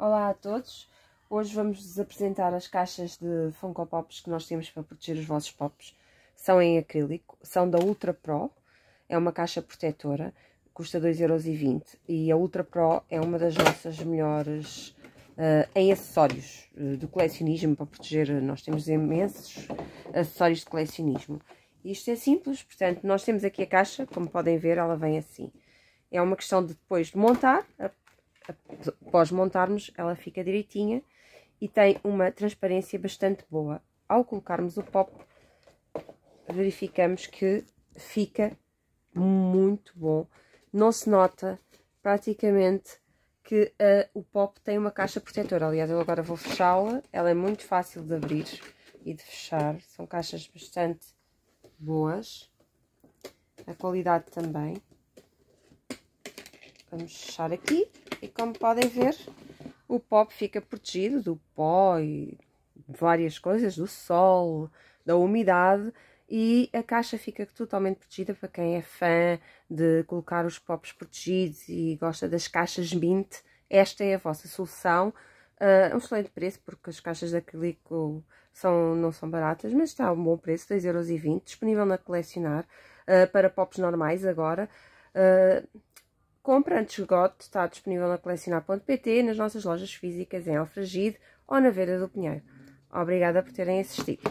Olá a todos! Hoje vamos-vos apresentar as caixas de Funko Pops que nós temos para proteger os vossos pops. São em acrílico, são da Ultra Pro, é uma caixa protetora, custa 2,20€ e a Ultra Pro é uma das nossas melhores uh, em acessórios do eh, de colecionismo para proteger. Nós temos imensos acessórios de colecionismo. Isto é simples, portanto, nós temos aqui a caixa, como podem ver, ela vem assim. É uma questão de depois de montar, Após montarmos, ela fica direitinha e tem uma transparência bastante boa. Ao colocarmos o pop, verificamos que fica muito bom. Não se nota praticamente que uh, o pop tem uma caixa protetora. Aliás, eu agora vou fechá-la. Ela é muito fácil de abrir e de fechar. São caixas bastante boas. A qualidade também. Vamos fechar aqui. E como podem ver, o pop fica protegido do pó e várias coisas, do sol, da umidade e a caixa fica totalmente protegida para quem é fã de colocar os pops protegidos e gosta das caixas mint. Esta é a vossa solução. Uh, um excelente preço, porque as caixas de acrílico são, não são baratas, mas está a um bom preço, 2,20€, disponível na Colecionar, uh, para pops normais agora. Uh, compra antes esgote está disponível na colecionar.pt, nas nossas lojas físicas em Alfragide ou na Veda do Pinheiro. Obrigada por terem assistido.